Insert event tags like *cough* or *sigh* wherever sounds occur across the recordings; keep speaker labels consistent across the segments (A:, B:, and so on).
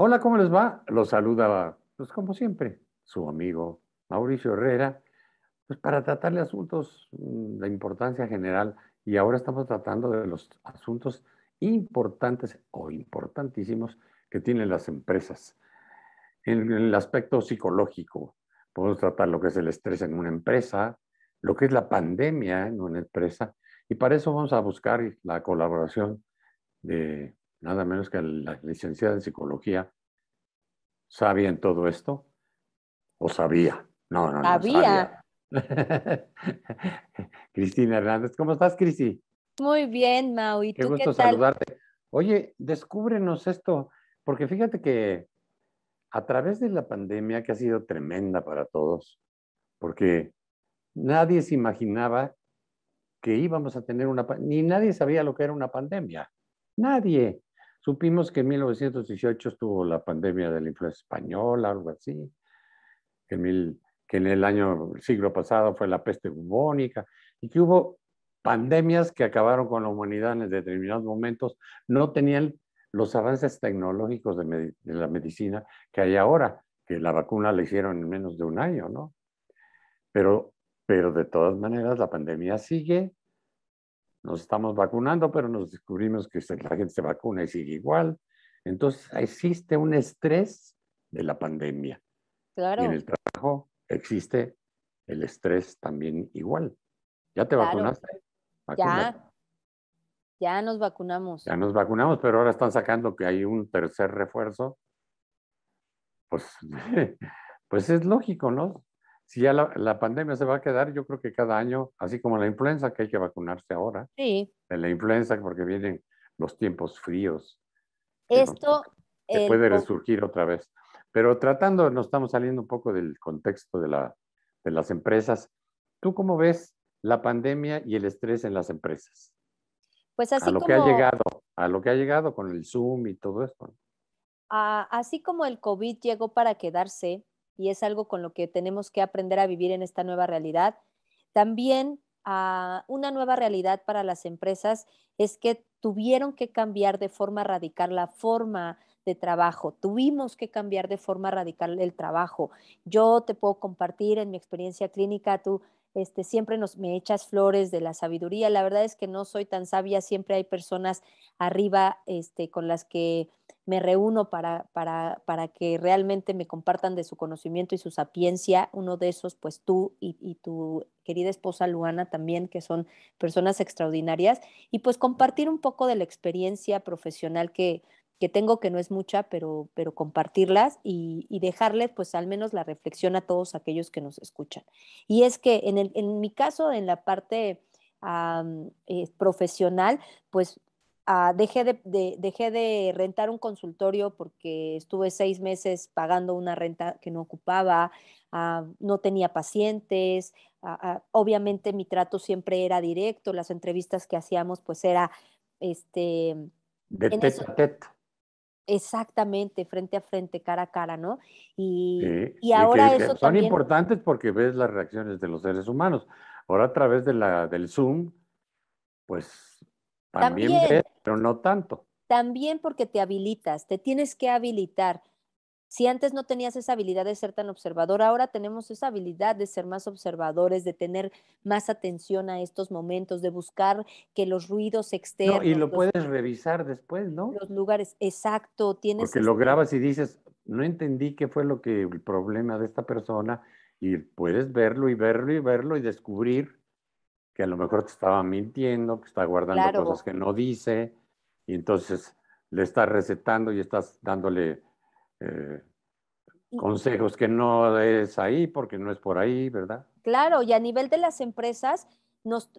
A: Hola, ¿cómo les va? Los
B: saluda, pues como siempre, su amigo Mauricio Herrera, pues para tratarle asuntos mm, de importancia general y ahora estamos tratando de los asuntos importantes o importantísimos que tienen las empresas. en el aspecto psicológico, podemos tratar lo que es el estrés en una empresa, lo que es la pandemia en una empresa, y para eso vamos a buscar la colaboración de nada menos que la licenciada en psicología, ¿sabía en todo esto? ¿O sabía? No, no, no. Sabía. *laughs* Cristina Hernández, ¿cómo estás, Cristi?
A: Muy bien, Mau. qué gusto saludarte.
B: Oye, descúbrenos esto, porque fíjate que a través de la pandemia, que ha sido tremenda para todos, porque nadie se imaginaba que íbamos a tener una, ni nadie sabía lo que era una pandemia. Nadie. Supimos que en 1918 estuvo la pandemia de la influenza española, algo así, que en, que en el año, siglo pasado fue la peste bubónica, y que hubo pandemias que acabaron con la humanidad en determinados momentos, no tenían los avances tecnológicos de, la medicina que hay ahora, que la vacuna la hicieron en menos de un año, ¿no? Pero, pero de todas maneras la pandemia sigue nos estamos vacunando, pero nos descubrimos que la gente se vacuna y sigue igual. Entonces existe un estrés de la pandemia. Claro. Y en el trabajo existe el estrés también igual. ¿Ya te vacunaste?
A: Ya. Ya nos vacunamos. Ya nos
B: vacunamos, pero ahora están sacando que hay un tercer refuerzo. Pues, *laughs* pues es lógico, ¿no? si ya la, pandemia se va a quedar, yo creo que cada año, así como la influenza, que hay que vacunarse ahora. Sí. De la influenza, porque vienen los tiempos fríos.
A: Esto. puede
B: resurgir otra vez. Pero tratando, nos estamos saliendo un poco del contexto de, las empresas. ¿Tú cómo ves la pandemia y el estrés en las empresas?
A: Pues así a lo que ha llegado,
B: a lo que ha llegado con el Zoom y todo esto.
A: Ah, así como el COVID llegó para quedarse, y es algo con lo que tenemos que aprender a vivir en esta nueva realidad. También ah, una nueva realidad para las empresas es que tuvieron que cambiar de forma radical la forma de trabajo. Tuvimos que cambiar de forma radical el trabajo. Yo te puedo compartir en mi experiencia clínica, tú este, siempre nos, me echas flores de la sabiduría. La verdad es que no soy tan sabia, siempre hay personas arriba este, con las que me reúno para, para, que realmente me compartan de su conocimiento y su sapiencia. Uno de esos, pues tú y, tu querida esposa Luana también, que son personas extraordinarias, y pues compartir un poco de la experiencia profesional que, tengo, que no es mucha, pero, pero compartirlas y, dejarles pues al menos la reflexión a todos aquellos que nos escuchan. Y es que en, el, en mi caso, en la parte... Eh, profesional, pues Ah, dejé, de, dejé de rentar un consultorio porque estuve seis meses pagando una renta que no ocupaba, ah, no tenía pacientes, ah, obviamente mi trato siempre era directo, las entrevistas que hacíamos pues era este... De tet a tet. Exactamente, frente a frente, cara a cara, ¿no? Y,
B: ahora eso son importantes porque ves las reacciones de los seres humanos. Ahora a través de la, del Zoom, pues
A: también, también. ves
B: pero no tanto.
A: También porque te habilitas, te tienes que habilitar. Si antes no tenías esa habilidad de ser tan observador, ahora tenemos esa habilidad de ser más observadores, de tener más atención a estos momentos, de buscar que los ruidos externos. y lo puedes revisar después, ¿no? Los lugares, exacto, tienes. Porque lo grabas y
B: dices, no entendí qué fue lo que el problema de esta persona, y puedes verlo y verlo y verlo y descubrir que a lo mejor te estaba mintiendo, que está guardando cosas que no dice y entonces le estás recetando y estás dándole eh,
A: consejos
B: que no es ahí porque no es por ahí, ¿verdad?
A: Claro, y a nivel de las empresas,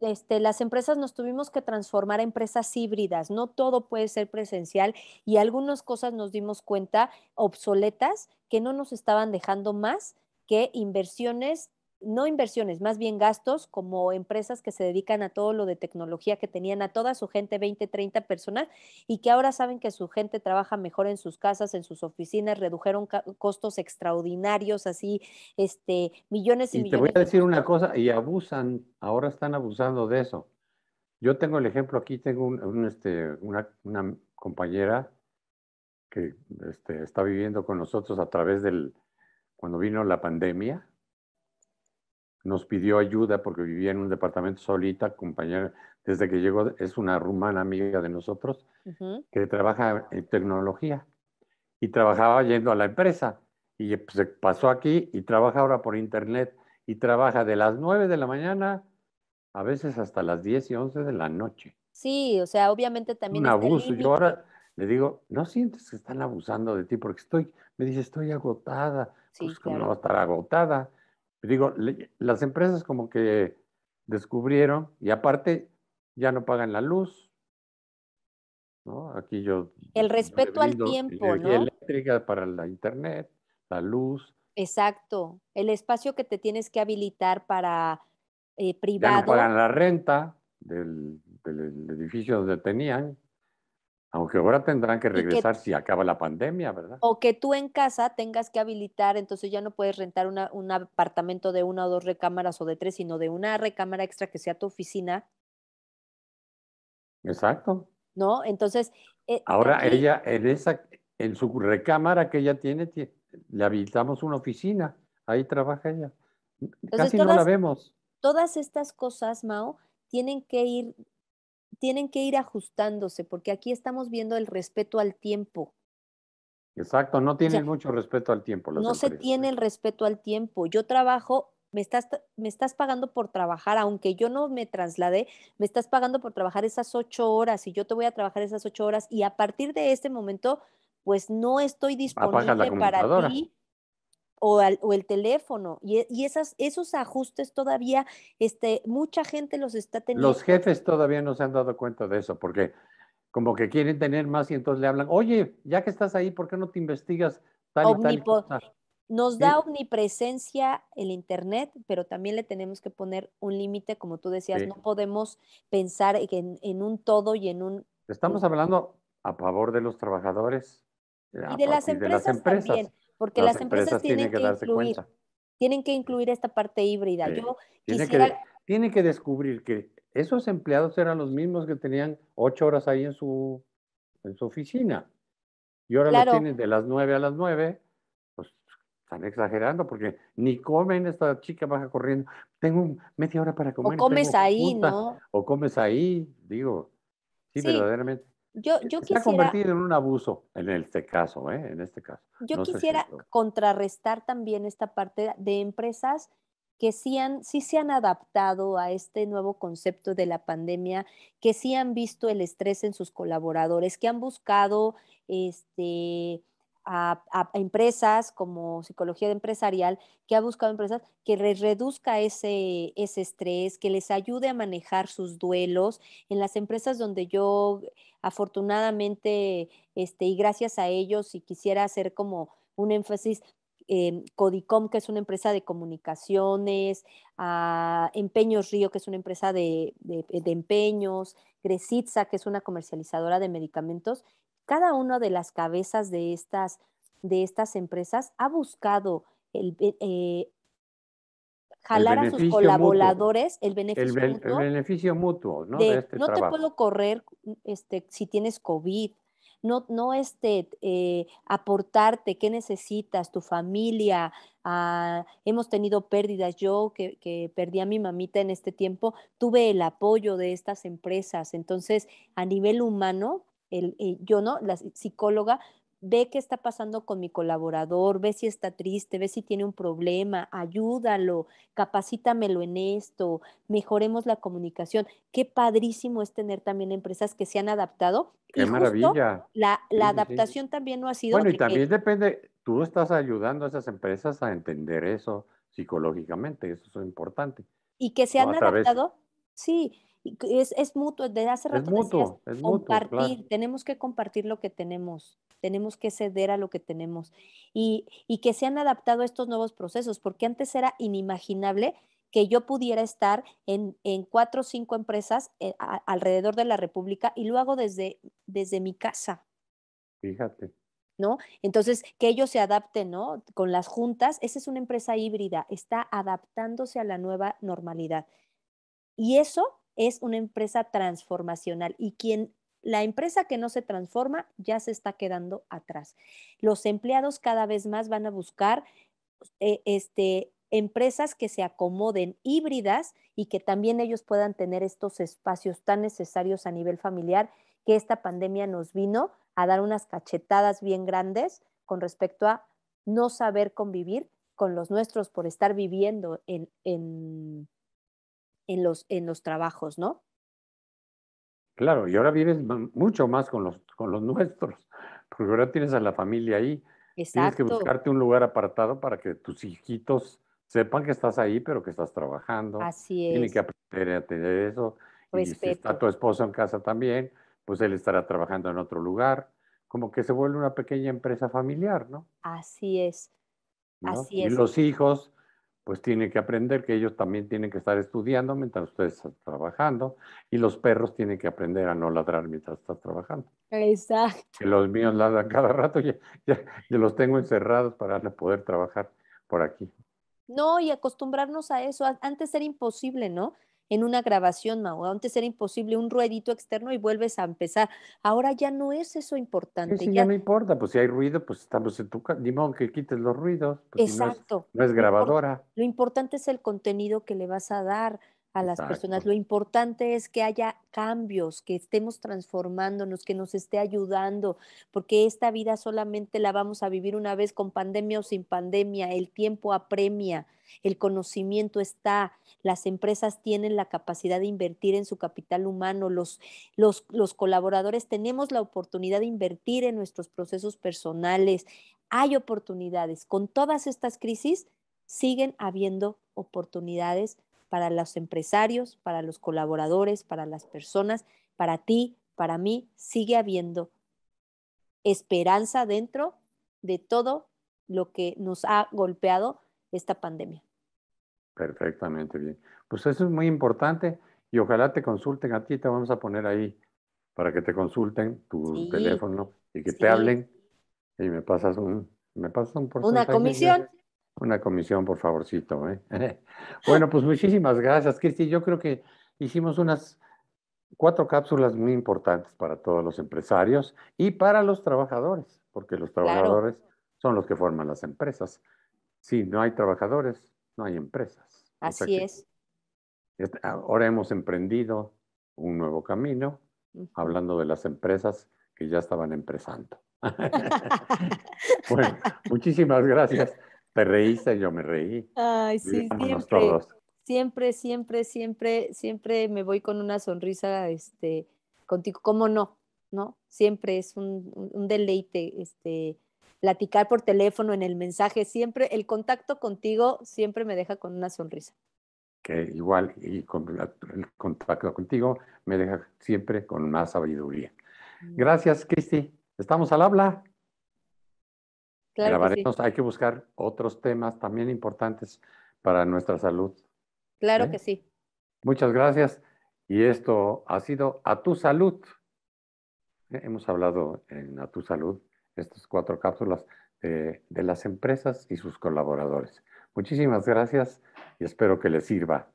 A: este, las empresas nos tuvimos que transformar a empresas híbridas, no todo puede ser presencial y algunas cosas nos dimos cuenta obsoletas que no nos estaban dejando más que inversiones no inversiones, más bien gastos, como empresas que se dedican a todo lo de tecnología, que tenían a toda su gente, 20, 30 personas, y que ahora saben que su gente trabaja mejor en sus casas, en sus oficinas, redujeron costos extraordinarios, así, este, millones y, y Te voy a decir
B: una cosa, y abusan, ahora están abusando de eso. Yo tengo el ejemplo aquí, tengo este, una, compañera que este, está viviendo con nosotros a través del, cuando vino la pandemia, nos pidió ayuda porque vivía en un departamento solita, compañera, desde que llegó, es una rumana amiga de nosotros, que trabaja en tecnología y trabajaba yendo a la empresa y pues, se pasó aquí y trabaja ahora por internet y trabaja de las 9 de la mañana a veces hasta las 10 y 11 de la noche.
A: Sí, o sea, obviamente también. Un abuso. Yo
B: ahora le digo, no sientes que están abusando de ti porque estoy, me dice, estoy agotada. pues, no estar agotada? digo, las empresas como que descubrieron y aparte ya no pagan la luz. ¿no? Aquí yo...
A: El respeto al tiempo, energía
B: eléctrica para la internet, la luz.
A: Exacto, el espacio que te tienes que habilitar para eh, privado. pagan la
B: renta del, del, edificio donde tenían. Aunque ahora tendrán que regresar si acaba la pandemia, ¿verdad?
A: O que tú en casa tengas que habilitar, entonces ya no puedes rentar un apartamento de una o dos recámaras o de tres, sino de una recámara extra que sea tu oficina.
B: Exacto.
A: ¿No? Entonces. Eh, ahora
B: ella, en, esa, en su recámara que ella tiene, le habilitamos una oficina. Ahí trabaja ella. Casi no la vemos.
A: Todas estas cosas, Mao, tienen que ir tienen que ir ajustándose, porque aquí estamos viendo el respeto al tiempo.
B: Exacto, no tienen mucho respeto al tiempo. no se tiene
A: ¿eh? el respeto al tiempo. Yo trabajo, me estás, me estás pagando por trabajar, aunque yo no me trasladé, me estás pagando por trabajar esas ocho horas y yo te voy a trabajar esas ocho horas y a partir de este momento, pues no estoy disponible para ti o, el teléfono. E, y, esas, esos ajustes todavía, este, mucha gente los está teniendo. Los
B: jefes todavía no se han dado cuenta de eso, porque como que quieren tener más y entonces le hablan, oye, ya que estás ahí, ¿por qué no te investigas tal y tal?
A: nos da omnipresencia el Internet, pero también le tenemos que poner un límite, como tú decías, no podemos pensar en, un todo y en un...
B: Estamos hablando a favor de los trabajadores. Eh, y de, las, empresas de las, empresas también
A: porque las, empresas, tienen, que, incluir, tienen que incluir esta parte híbrida. Tienen
B: tiene que, descubrir que esos empleados eran los mismos que tenían ocho horas ahí en su, en su oficina. Y ahora lo los tienen de las nueve a las nueve. Pues están exagerando porque ni comen, esta chica baja corriendo. Tengo media hora para comer. O comes ahí, ¿no? O comes ahí, digo.
A: sí, verdaderamente. Yo, eh, convertido en
B: un abuso en este caso, ¿eh? En este caso. Yo quisiera
A: contrarrestar también esta parte de empresas que sí, se han adaptado a este nuevo concepto de la pandemia, que sí han visto el estrés en sus colaboradores, que han buscado este, a, empresas como psicología de empresarial, que ha buscado empresas que les reduzca ese, ese estrés, que les ayude a manejar sus duelos. En las empresas donde yo afortunadamente, este, y gracias a ellos, y quisiera hacer como un énfasis, em, Codicom, que es una empresa de comunicaciones, a Empeños Río, que es una empresa de, de empeños, Gresitza, que es una comercializadora de medicamentos, cada una de las cabezas de estas, de estas empresas ha buscado el, eh,
B: jalar a sus colaboradores
A: el beneficio mutuo.
B: beneficio mutuo, ¿no? Este no te puedo
A: correr este, si tienes COVID, no, no este, eh, aportarte qué necesitas, tu familia. Ah, hemos tenido pérdidas. Yo que, perdí a mi mamita en este tiempo, tuve el apoyo de estas empresas. Entonces, a nivel humano, eh, yo no, la psicóloga ve qué está pasando con mi colaborador, ve si está triste, ve si tiene un problema, ayúdalo, capacítamelo en esto, mejoremos la comunicación. Qué padrísimo es tener también empresas que se han adaptado. Qué maravilla. la, adaptación también no ha sido. Bueno, y también
B: depende, tú estás ayudando a esas empresas a entender eso psicológicamente, eso es importante.
A: Y que se han adaptado, sí, es, es mutuo, desde hace rato es mutuo, es mutuo, compartir, tenemos que compartir lo que tenemos, tenemos que ceder a lo que tenemos y, y que se han adaptado estos nuevos procesos, porque antes era inimaginable que yo pudiera estar en, en cuatro o cinco empresas eh, alrededor de la República y lo hago desde, desde mi casa. Fíjate. ¿No? Entonces, que ellos se adapten, ¿no? Con las juntas, esa es una empresa híbrida, está adaptándose a la nueva normalidad. Y eso es una empresa transformacional y quien la empresa que no se transforma ya se está quedando atrás. Los empleados cada vez más van a buscar eh, este, empresas que se acomoden híbridas y que también ellos puedan tener estos espacios tan necesarios a nivel familiar que esta pandemia nos vino a dar unas cachetadas bien grandes con respecto a no saber convivir con los nuestros por estar viviendo en en los, en los trabajos, ¿no?
B: Claro, y ahora vives mucho más con los, con los *laughs* nuestros, porque ahora tienes a la familia ahí.
A: Exacto. Tienes que buscarte
B: un lugar apartado para que tus hijitos sepan que estás ahí, pero que estás trabajando. Así es. Tienen que aprender a tener eso. si está tu esposo en casa también, pues él estará trabajando en otro lugar. Como que se vuelve una pequeña empresa familiar, ¿no?
A: Así es. Así y los
B: hijos pues tiene que aprender que ellos también tienen que estar estudiando mientras ustedes están trabajando y los perros tienen que aprender a no ladrar mientras estás trabajando.
A: Exacto.
B: Que los míos ladran cada rato, y los tengo encerrados para poder trabajar por aquí.
A: No, y acostumbrarnos a eso. Antes era imposible, ¿no? en una grabación, Mau. Antes era imposible un ruedito externo y vuelves a empezar. Ahora ya no es eso importante. ya... no
B: importa, pues si hay ruido, pues estamos en tu casa. Ni que quites los ruidos. Exacto. es, pues, no es, grabadora.
A: Lo importante es el contenido que le vas a dar, a las personas. Lo importante es que haya cambios, que estemos transformándonos, que nos esté ayudando, porque esta vida solamente la vamos a vivir una vez con pandemia o sin pandemia. El tiempo apremia, el conocimiento está, las empresas tienen la capacidad de invertir en su capital humano, los, los colaboradores tenemos la oportunidad de invertir en nuestros procesos personales. Hay oportunidades. Con todas estas crisis siguen habiendo oportunidades para los empresarios, para los colaboradores, para las personas, para ti, para mí, sigue habiendo esperanza dentro de todo lo que nos ha golpeado esta pandemia.
B: Perfectamente bien. Pues eso es muy importante y ojalá te consulten a ti, te vamos a poner ahí para que te consulten tu teléfono y que te hablen y me pasas un me pasas un porcentaje. Una comisión. Una comisión, por favorcito. ¿eh? *laughs* bueno, pues muchísimas gracias, Cristi. Yo creo que hicimos unas cuatro cápsulas muy importantes para todos los empresarios y para los trabajadores, porque los trabajadores son los que forman las empresas. Si no hay trabajadores, no hay empresas.
A: Así es.
B: Ahora hemos emprendido un nuevo camino, hablando de las empresas que ya estaban empresando *laughs* *laughs* bueno, muchísimas gracias. Te reíste, yo me reí. Ay, sí, siempre.
A: Siempre, siempre, siempre, siempre me voy con una sonrisa este, contigo. ¿Cómo no? ¿No? Siempre es un, deleite este, platicar por teléfono, en el mensaje. Siempre el contacto contigo siempre me deja con una sonrisa.
B: Que igual, y con el contacto contigo me deja siempre con más sabiduría. Gracias, Cristi. Estamos al habla.
A: Claro que sí. hay
B: que buscar otros temas también importantes para nuestra salud.
A: Claro que sí.
B: Muchas gracias. Y esto ha sido A Tu Salud. Eh, hemos hablado en A Tu Salud estas cuatro cápsulas eh, de las empresas y sus colaboradores. Muchísimas gracias y espero que les sirva.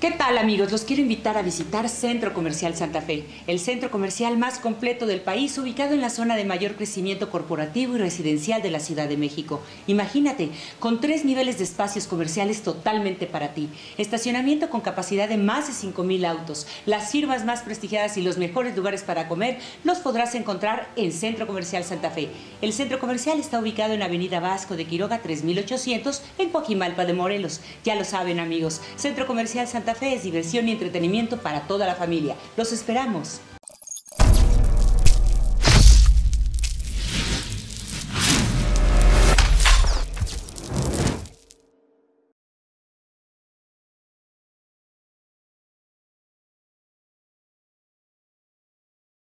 A: ¿Qué tal amigos? Los quiero invitar a visitar Centro Comercial Santa Fe, el centro comercial más completo del país, ubicado en la zona de mayor crecimiento corporativo y residencial de la Ciudad de México. Imagínate, con tres niveles de espacios comerciales totalmente para ti, estacionamiento con capacidad de más de 5.000 autos, las firmas más prestigiadas y los mejores lugares para comer los podrás encontrar en Centro Comercial Santa Fe. El centro comercial está ubicado en Avenida Vasco de Quiroga 3800 en Coajimalpa de Morelos. Ya lo saben amigos, Centro Comercial Santa Café es diversión y entretenimiento para toda la familia. Los esperamos.